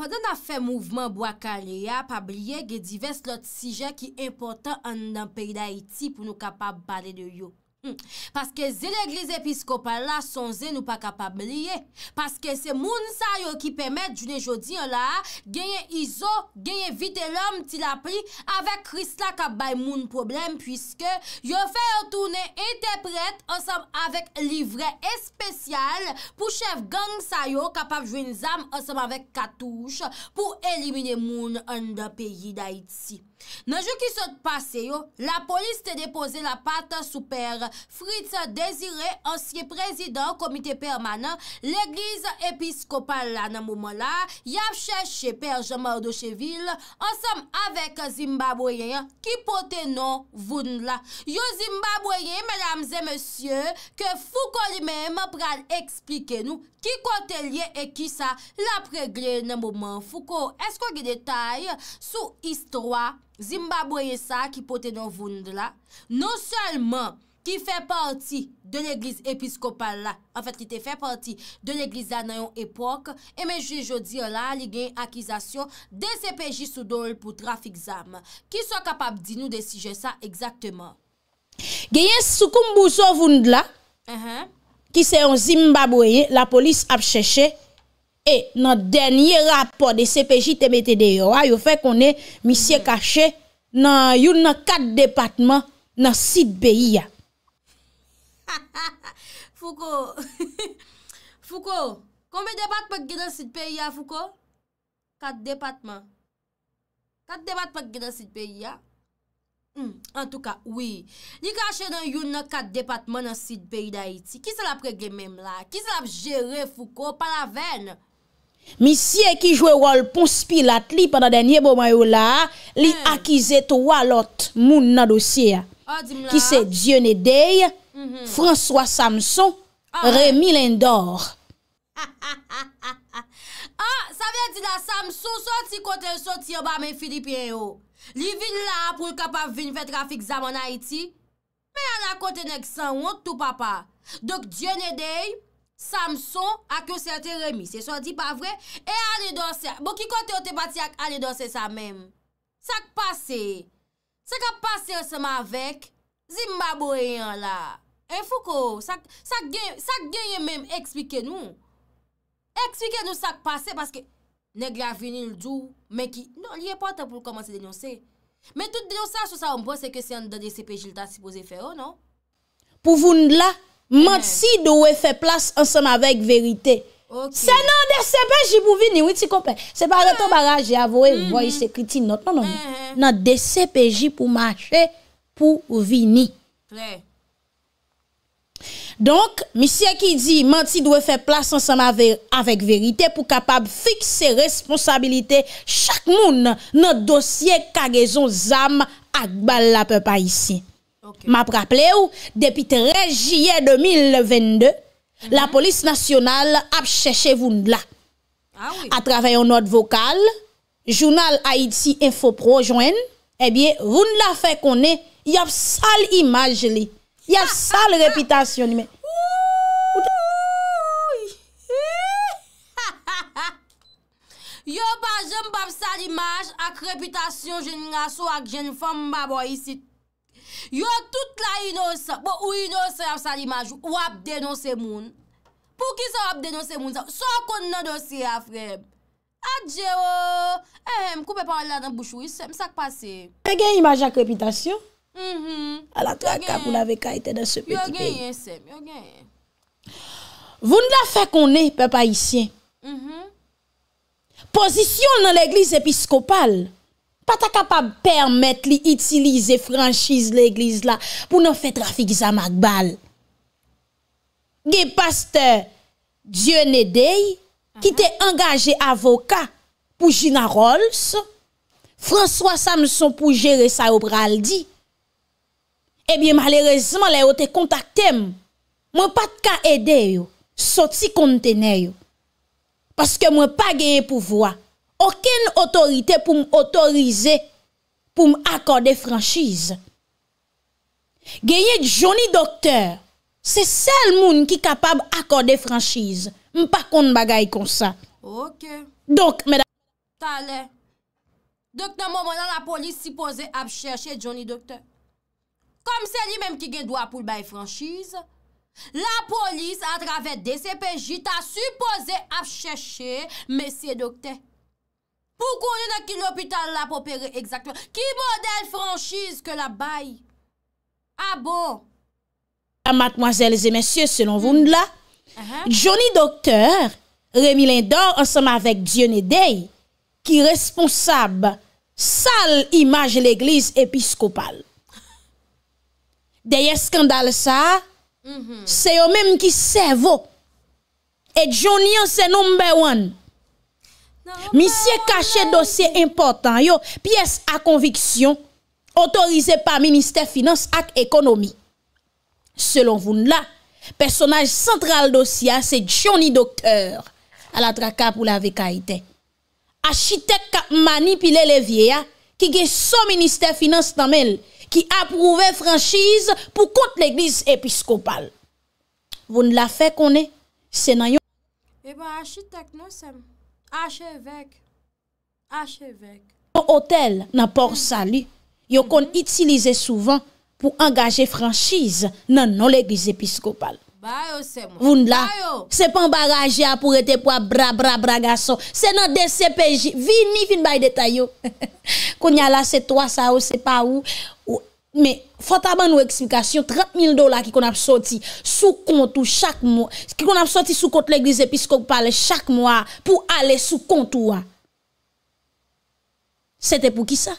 Padè nan fè mouvman bwa kareya, pa blyè gè divers lot sijen ki impotant an nan peyi da Haiti pou nou kapab bade de yo. Hmm. Paske ze le glis episkopal la son ze nou pa kapab liye. Paske se moun sa yo ki pemet june jodi yo la genye izo, genye vite lom ti la pri, avek krist la kap bay moun problem pwiske yo fe yotounen etepret osam avek livre espesyal pou chef gang sa yo kapab joun zam osam avek katouj pou elimine moun an da peyi da iti. Nanjou ki sot pase yo, la polis te depoze la pata sou per Fritz Desiree, ansye prezident komite permanent l'Eglise Episkopal la nanmouman la, yapche che per Jean-Marie de Cheville, ansam avek Zimbabweyen ki pote non voun la. Yo Zimbabweyen, mèdames et monsye, ke fouko li mèm pral eksplike nou ki kote liye e ki sa la pregle nanmouman. Fouko, esko ge detay sou istroa? Zimbabwe sa ki pote nou voun non de la, nou selman ki fe parti de l'eglise episkopal la, an fèt ki te fe parti de l'eglise nan yon epok, e men jou di yo la li gen akizasyon de CPJ Soudol pou trafik zame. Ki so kapab di nou desije sa ekzakteman? Genye soukoum bou so voun de la, ki se yon Zimbabwe, la polis ap chèche, E, nan denye rapor de CPJ temete de yo, a yo fe konen misye mm. kache nan yon nan kat depatman nan sit peyi ya. Fouko, fouko, konbe depatman genan sit peyi ya, fouko? Kat depatman? Kat depatman genan sit peyi ya? Hmm, en touka, oui. Ni kache nan yon nan kat depatman nan sit peyi da iti, ki se la prege mem la? Ki se la jere, fouko, pa la ven? Misye ki jwe wol pon spilat li padan denye bo mayo la, li hmm. akize to walot moun nan dosye. Oh, ki se Diyone Dey, mhm. François Samson, oh, Rémy Lendor. Ha, ah, sa vye di la Samson soti konten soti oba men Filipe Eyo. Li vin la pou l kapav vin ve trafik zaman Haiti. Me an akonten ek san wot tou papa. Dok Diyone Dey... Samson ak yo se ate remi se son di pa vre E ale danse Bo ki kote yo te bati ak ale danse sa men Sak pase Sak a pase yo se ma vek Zimba boye an la E fou ko Sak genye men eksplike nou Eksplike nou sak pase Paske negra vini nou djou Mè ki, non li e pata pou komanse denyonse Mè tout denyonse sa sou sa ou mwen Se kwen se an dani se pejilta se pose fe ou non Pou voun la Man ti do we fe plas ansem avèk verite. Se nan de sepeji pou vini, wè ti komple. Se pa reto baraj ya mhm. voe, voe se kriti not. Non, non. Mhm. Nan de sepeji pou mache pou vini. Donk, misye ki di, man ti do we fe plas ansem avèk verite pou kapab fik se responsabilite chak moun nan dosye kagezon zam akbal la pepa isi. Ma praple ou, depi 13 jye 2022, la polis nasyonal ap chèche voun la. Ah A travèy anot vokal, jounal Haiti Infopro jwen, e eh bie voun la fè konè, y ap sal imaj li. Y ap sal repitasyon li. Oooooooi! Yo pa jèm pa ap sal imaj ak repitasyon jèm nga sou ak jèm fèm mba bo yisit. Yo tout la inosan, bo ou inosan ap sa limaj ou ap denose moun. Pou ki sa ap denose moun sa, sou akon nan dosi ap frem. Adje ou, ehem, koupe pa wala nan bouchou, isem, sak pase. E gen imaj ak repitasyon? Mm-hmm. Alatwa kap ou la veka eten dan se peti peyi. Yo gen, yo gen. Voun la fe konen, pe pa isyen. Mm-hmm. Pozisyon nan leglis episkopal. Pa ta kapab permèt li itilize franjiz l'egliz la pou nou fè trafik Zama Gbal. Gè paste Diyon Edey, ki uh-huh. te engaje avoka pou Gina Rolls, François Samson pou jere sa obraldi, ebyen malerezman lè yo te kontakte m. Mwen pat ka ede yo, soti kontene yo. Paske mwen pa genye pou vwa. Aken otorite pou m'otorize pou m'akorde franjize. Genye jouni doktè, se sel moun ki kapab akorde franjize. M'pakon bagay kon sa. Ok. Donk, mèdame. Talè. Doktè mò mò nan la polis sipose ap chèche jouni doktè. Kom se li mèm ki gen do ap pou l'bay franjize. La polis atrave DCPJ ta supose ap chèche mèsie doktè. Pou kon yon ak ki l'hôpital la pou operè ki model franchise ke la bay? Abo! Ah Matmoazèles et messieurs, selon vous, uh-huh. Johnny Docteur remit l'indort ensemble avec Johnny Day, qui responsable sale image l'église episcopale. Deye skandal sa, se yo mèm mm-hmm. ki se vo. Et Johnny an se nombe one. Non! Monsieur caché dossier important pièce à conviction autorisée par ministère finance et économie. Selon vous là, personnage central dossier c'est Johnny Docteur à la pour la VKIT. Architecte qui a manipulé les vieilles, hein, qui a son ministère finance tamel, qui approuvé franchise pour contre l'église épiscopale. Vous ne la faites qu'on est, c'est Eh ben, architecte, Archevêque. hôtel, dans Port-Salut, yo qu'on utilisé souvent pour engager franchise dans non l'église épiscopale. Bah Vous bah yo c'est pas barragé pour être pour bra bra bra gaso C'est nan DCPJ, vini fin bay detay yo là, la c'est toa ça ou, se pas où. Me, fota ban nou eksplikasyon, 30.000 dola ki kon ap soti sou kontou chak mou, ki kon ap soti sou kont l'Eglise Episkopale chak mou a, pou ale sou kontou a. Sete pou ki sa?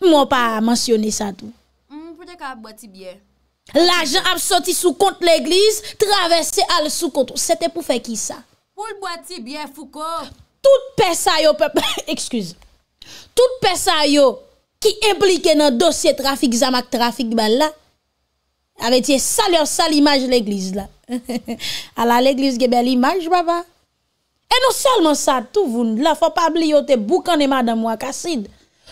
Mwen pa mansyone sa tou. Mwen pwede ka ap bwati bie. La jen ap soti sou kont l'Eglise, travesse ale sou kontou. Sete pou fe ki sa? Poul bwati bie fou ko. Tout hmm, pesa yo, pepe, ekskuse. Tout pesa yo, ki implike nan dosye trafik zamak trafik ban la, avetiye sal yo sal imaj l'egliz la. Ala l'egliz gebe l'imaj baba. E nou salman sa tou voun, la fò pabli yo te boukane madam wak asid.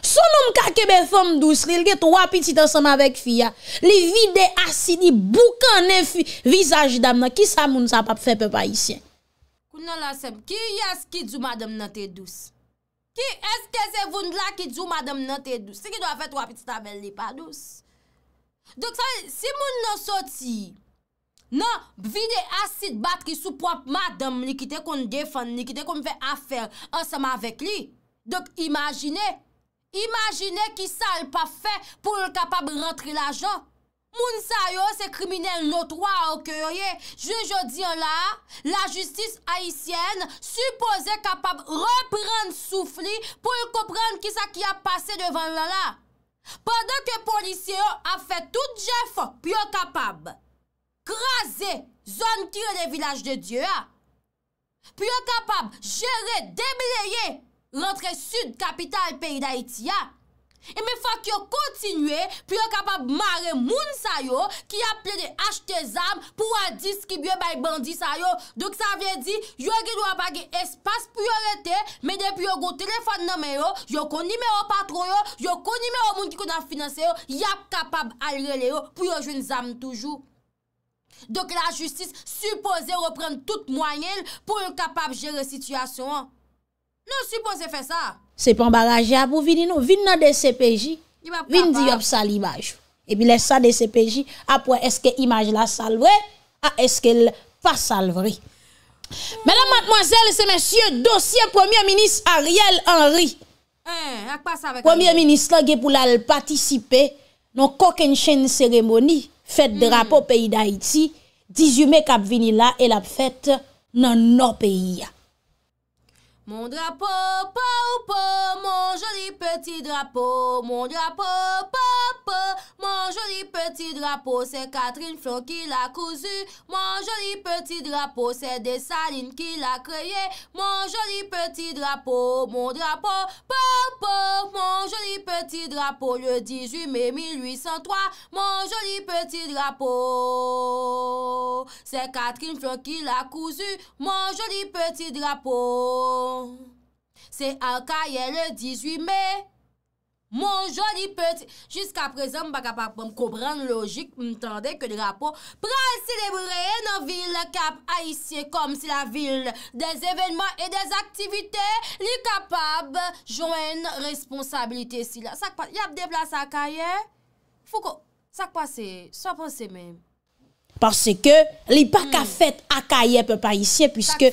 Sou noum kakebe fòm dous, li lge tou wapitit ansama vek fia, li vide asidi boukane visaj dam nan, ki sa moun sa pap fepe pa isyen. Kounan la sem, ki yas ki dzou madam nan te dous? Ki, eske se voun la ki djou madame nan te dous? Si ki dwa fe twa pit stabil li pa dous? Dok sa, si moun nan soti, nan vide asit bat ki sou pwap madame li, ki te kon defan li, ki te kon fe afer ansama vek li. Dok imagine, imagine ki sa l pa fe pou l kapab rentri la jok. Moun sa yo se kriminel notwa okye, je jo diyo la, la justis Haitien supose kapab reprand soufli pou l koprand ki sa ki a pase devan lala. Padon ke polisye yo a fe tout jef, pi yo kapab krasi zon ki yo de vilaj de Diyo. Pi yo kapab jere debleyi rentre sud kapital peyi d'Haiti ya. E mè fwa ki yo kontinwe pou yo kapab mare moun sa yo ki ap ple de achte zam pou wadis ki bye bay bandi sa yo. Dok sa vye di, yo gen wapage espas pou yo lete, mè depi yo go telefon name yo, yo konime yo patron yo, yo konime yo moun ki konan finanse yo, yap kapab alrele yo pou yo jwen zam toujou. Dok la justis supose repren tout mwanyen pou yo kapab jere sityasyon an. Non si pon se fe sa. Se pon baraje apou vini nou. Vini nan DCPJ, vini di ap e sa l'imaj. Ebi le sa DCPJ, apwen eske imaj la salvwe, a eske l pa salvwe. Mèdame, mademoiselle, se mèsyè dosye, Premier Ministre Ariel Henry. Eh, Premier Ministre la ge pou la l patisipe nan koken chen seremoni fèt hmm. drapo peyi d'Haïti. Dizume kap vini la, el ap fèt nan nou peyi ya. Mon drapot, po ou po, mon joli peti drapot Mon drapot po ou po Mon joli peti drapot, se Catherine Flo ki la kouzu Mon joli peti drapot, se Dée Salines ki la kriye Mon joli peti drapot, mon drapot po ou po Mon joli peti drapot, le 18 mai 1803 Mon joli peti drapot se Catherine Flo ki la kouzu Mon joli peti drapot Se akaye le 18 me, moun joli peti, jiska prezen mba kapap pou mkobran logik, mtande ke li rapon, pral silebreye nan vil, kap a isye kom si la vil, des evenman et des aktivite li kapap jounen responsabilite si la. Sakpa, yap de plas akaye, foko, sakpa se, sapwa se menm. Parse ke li pa ka fet akaye pe parisye Piske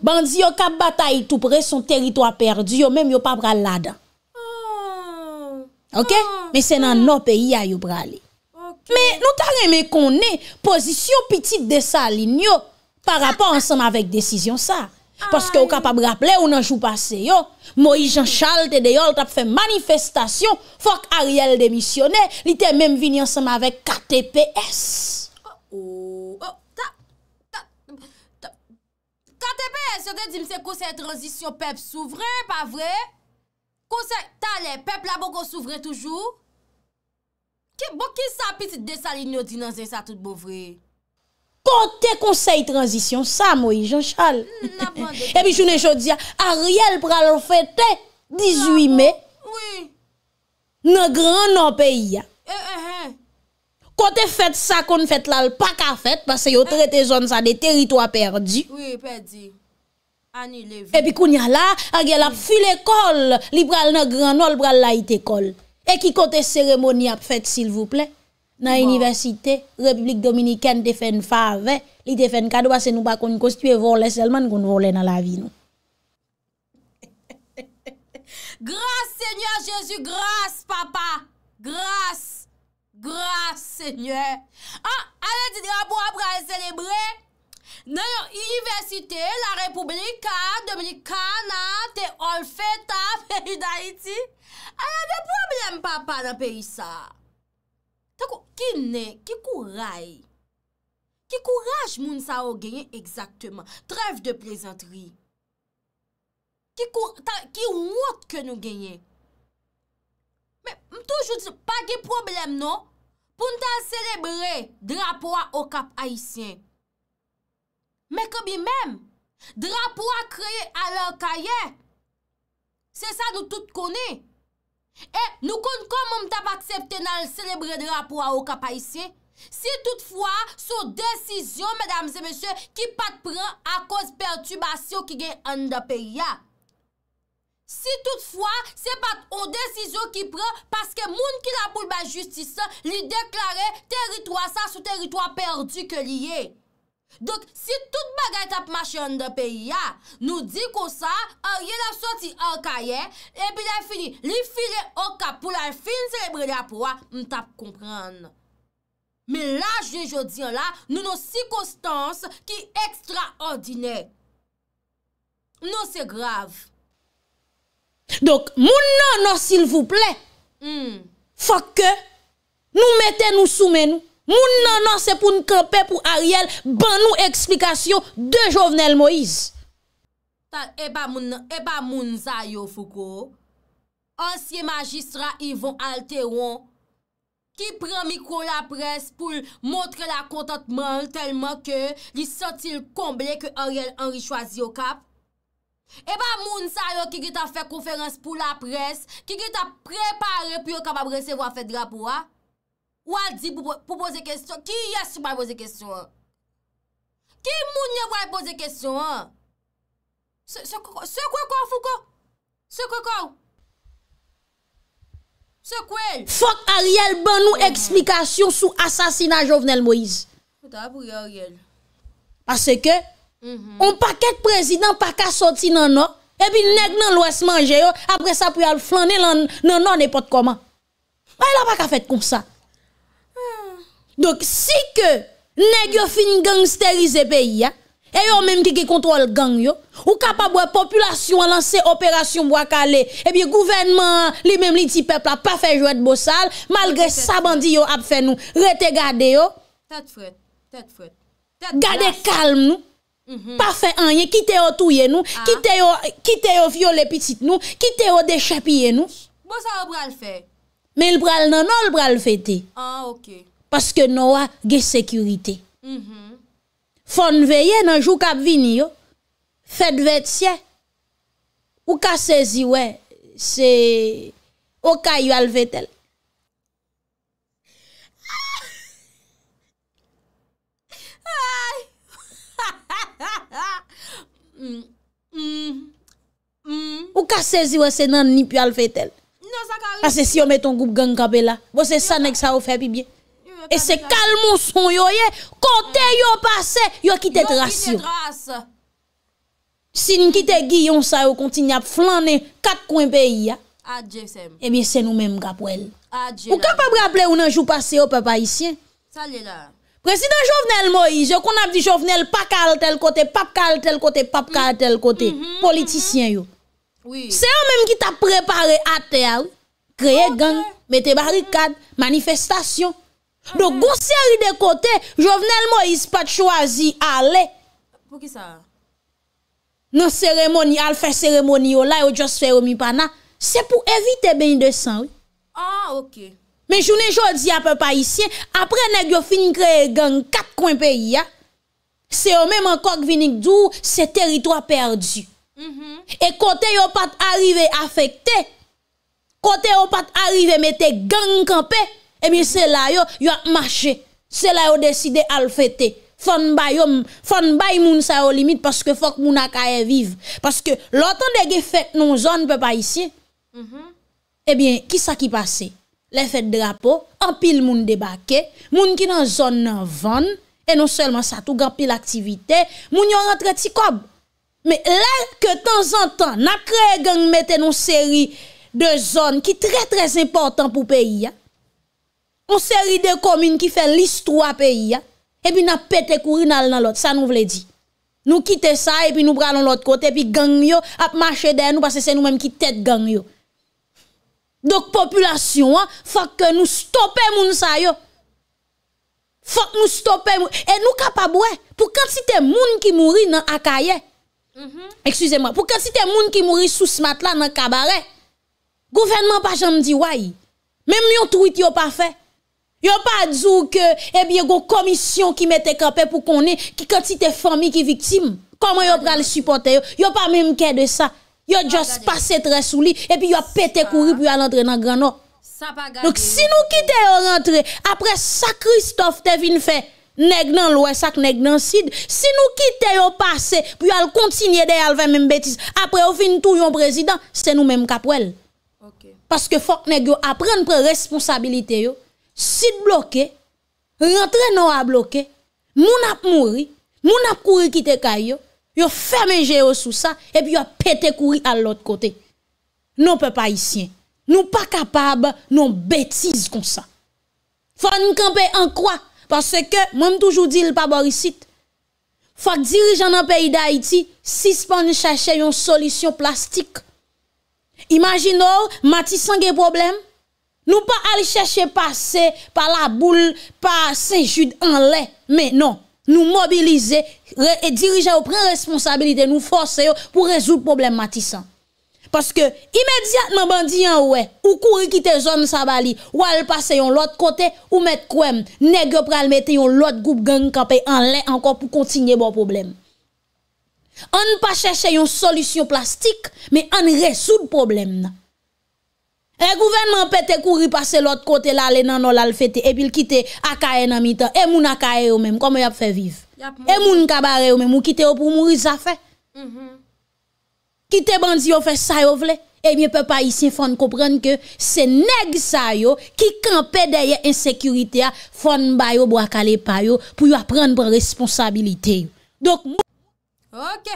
bandi yo ka bataye tout pre Son teritwa perdi yo Mem yo pa pral lada oh. Ok? Men se nan nou peyi a yo prali Men nou ta reme konen Pozisyon pitit de sa lin yo Par rapport ansem ah. avek desisyon sa ah, Paske yo ka pa braple ou nanjou pase yo Moijan Chal te deyo L tap fe manifestasyon Fok Ariel demisyone Li te menm vini ansem avek KTPS Se de di mse konsey transisyon pep souvren, pa vre? Konsey talen, pep la bo kon souvren toujou? Ki bok ki sa piti de sa linyo di nan ze sa tout bo vre? Kote konsey transisyon, sa moui, jen chal. E pi choune chou di a, a riel pral fete 18 ah, me. Oui. Nè gran nan peyi a. Eh, eh, eh. Kote fete sa kon fete lal, pa ka fete, pase yo eh. trete zon sa de teritwa perdi. Oui, perdi. E pi koun ya la, a gel ap fil ekol, li pral nan granol pral la it ekol. E ki kote seremoni ap fet sil vouple, nan bon. universite, Republik Dominikèn defen fave, li defen kado basen nou ba kon kostu e volen selman kon volen na la vi nou. Gras, Seigneur Jezu, gras, Papa, gras, gras, Seigneur. A, alè ti de ap wap pral selebrè. Nan yon universite, la Republika, Dominikana, te Olfeta, Peri Daiti, a yon vye problem papa nan peri sa. Tako, ki ne, ki kouray? Ki kouraj moun sa ou genyen ekzakteman? Tref de plezantri. Ki wot ke nou genyen? Me toujou di, pa ki problem non? Poun ta selebrè drapo a okap Haitien. Mè kè bi mèm, drapou a kreye a lòr kajè. Se sa nou tout konè. E nou kon kon mou mta pa ksepte nan l'selebrè drapou a o kapayise. Si toutfwa, sou desisyon, mèdames et mèsyon, ki pat pran a kòz perturbasyon ki gen an dapè ya. Si toutfwa, se pat o desisyon ki pran paske moun ki la poul ba justisa li deklare teritwa sa sou teritwa perdu ke liye. Dok, si tout bagay tap mache an de pe ya, nou di ko sa, a ye la soti an ka ye, e bi la fini, li fire an ka pou la fin se lebre de apwa, m tap komprende. Me la, je je di an la, nou nou sikostans ki ekstra ordine. Nou se grav. Dok, moun nan nan sil vouple, hmm. fak ke nou mette nou soumen nou. Moun nan nan se pou n'kampè pou Ariel ban nou eksplikasyon de Jovenel Moïse. Eba moun nan, eba moun zay yo foukou. Ansiye magistra Yvon Alteron ki pren mikro la pres pou l'montre la kontatman telman ke li sotil komble ke Ariel anri chwazi yo kap. Eba moun zay yo ki ki ta fè konferans pou la pres, ki ki ta prepare pi yo kap ap rese wafet drap wwa. Ou al di pou boze kestyon? Ki yasou pa boze kestyon an? Ki mounye boye boze kestyon an? Se kwekou foukou? Se kwekou? Se kwekou? Fok Ariel ban nou mm-hmm. eksplikasyon sou asasina jovenel Moïse. Fote apou ya Ariel. Pase ke, mm-hmm. on pa ket prezident pa ka soti nan nan, ebi neg nan lwes manje yo, apre sa pou ya flan, nan nan nepot koman. A la pa ka fet koumsa. Dok, si ke negyo fin gangsterize peyi ya, e yo menm ki ki kontrol gang yo, ou kapap wè populasyon lanse operasyon wè wakale, e biye gouvenman li menm li ti pepla pa fè jouèt bousal, malgre sa bandi yo ap fè nou, rete gade yo, gade kalm nou, mhm. pa fè anye, kite yo touye nou, ah. kite yo viole pitit nou, kite yo dechapye nou. Bousal wè bral fè? Men l bral nan, nan l bral fè te. An, ah, oké. Paske nou a ge sekurite. Fon veye nan jou kap vini yo. Fet vet sye. Ou ka sezi we se okay yo alvetel. Ou ka sezi we se nan ni pu alvetel. Non, Ase si yo meton goup ganga be la. Bo se san ek sa ou fe pi bye. Et c'est calme son yo Côté mm. yo passé, yo quitté trace. Si nous quittons Guillon, ça yo continue à flanner quatre coins pays. Eh bien, c'est nous-mêmes, Gabriel. Ou capable pas rappeler jou un jour passé au peuple là Président Jovenel Moïse, je qu'on a dit Jovenel, pas cal tel côté, pas cal tel côté, pas mm. cal tel côté. Mm-hmm, mm-hmm. Politicien yo. Oui. C'est eux même qui t'a préparé à terre, créé gang, mettez barricade, manifestation. Ah, Do goun seri de kote, jovenel mo yis pat chwazi ale Fou ki sa? Non seremoni, al fè seremoni yo la yo jos fè yo mi pana Se pou evite ben de san Ah, ok Men jounen jodi apè pa isye Apre neg yo fin kre gen 4 kwenpe ya Se yo men man kok vinik dour se teritwa perdi E kote yo pat arrive afekte Kote yo pat arrive mette gen kampè E mi se la yo yon mache, se la yo deside al fete. Fon bay yon, fon bay moun sa yo limit paske fok moun akaye vive. Non paske mm-hmm. eh lotan de ge fete non zon pe pa isi. E bin, ki sa ki pase? Le fete drapo, an pil moun debake, moun ki nan zon nan van, e non selman sa tougan pil aktivite, moun yon rentre tsi kob. Me lè ke tan zan tan, na kre gen mette nou seri de zon ki tre tre zin portan pou peyi ya. On série de communes qui fait l'histoire pays, hein. et puis n'a pété courir dans l'autre, ça nous voulait dire. Nous quittons ça, et puis nous prenons l'autre côté, et puis gang yo, a marcher derrière nous, parce que c'est nous-mêmes qui tête gang yo. Donc, population, il hein, faut que nous stoppions moun ça yo. Faut que nous stoppions. Et nous capables, pour quantité de moun qui mourit dans Akaye. Mm-hmm. Excusez-moi, pour quantité de moun qui mourit sous ce matelas dans le cabaret. Gouvernement pas jamais dit ouais. Même yon tweet yo pas fait. Yo pas dit que, eh bien, une commission qui mettait campé pour qu'on ait, qui quantité famille qui victime. Comment yo pral supporter yo? Yo pas même qu'à de ça. Yo juste passé très sous lui, et puis yo pété courir pour aller dans Grand Nord. Donc si nous quittons rentrer, après ça Christophe te vin fait, nèg nan l'ouest ak nèg si nous quittons yo passé, pour al continuer derrière faire même bêtise, après au fin tout yon président, c'est nous même qui Parce que faut que nèg yo apprendre responsabilité yo. Sid bloke, rentre nou a bloke, moun ap mouri, moun ap kouri kite kayo, yo ferme jeyo sou sa, epi yo pete kouri al lot kote. Nou pe pa isyen. Nou pa kapab nou betiz kon sa. Fa n'y kampen an kwa, parce ke moun toujou di l'paborisit. Fa dirijan nan peyi da iti, sis pa n'y chache yon solisyon plastik. Imagine nou, mati san gen probleme. Nou pa al chèche pase pa la boule pa se jude an lè, men non, nou mobilize, dirije ou pren responsabilite, nou force yo pou rezout problem matisan. Paske imediatman bandi an wè, ou kouri kite zon sa bali, ou al pase yon lot kote, ou met kouem, negyo pral mette yon lot goup gang kapè an lè anko pou kontinye bo problem. An pa chèche yon solusyon plastik, men an rezout problem nan. E gouvenman pete kouri pase l ot kote la le nanon la l fete e bil kite akaye nan mitan. E moun akaye yo menm. Koman yap fe vive? Yap moun. E moun kabare mm-hmm. yo menm. Ou kite yo pou mouri zafen? Mh mh. Kite bandzi yo fe sayo vle? E mi pe pa isi fon koprenke se neg sayo ki kan pedaye insekurite ya fon bayo bo akale payo pou yo aprenne pran responsabilite yo. Dok mou. Ok.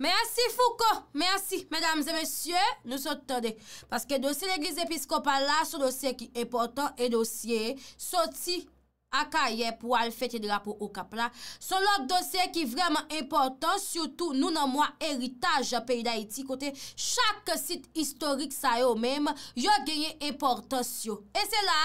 Mersi Foucault, mersi. Mesdames et messieurs, nous attendez. Parce que dossier l'Eglise Episcopale a sur dossier qui est important et dossier sautille. akaye pou al fete drapo ou kapla son lòk dosye ki vreman impotant, sio tou nou nan mwa eritage peyi da iti, kote chak sit istorik sa yo mem yo genye impotant sio e se la,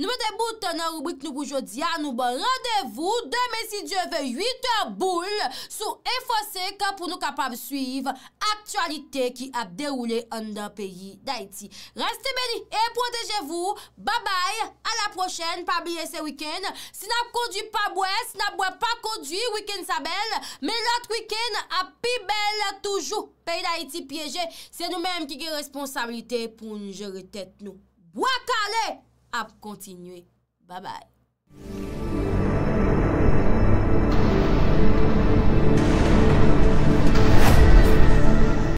nou me debout nan rubrik nou pou jodia, nou ban randevou, deme si djeve 8 e boule, sou efose ka pou nou kapab suyiv aktualite ki ap deroule an da peyi da iti, raste beni e pwotejevou, babay a la prochen, pa biye se wikend Si na kondwi pa bwe, si na bwe pa kondwi, wikend sa bel. Me lot wikend api bel toujou. Peyi da iti pyeje, se nou menm ki ge responsabilite pou nou jere tet nou. Bwe kale, ap kontinue. Ba bay.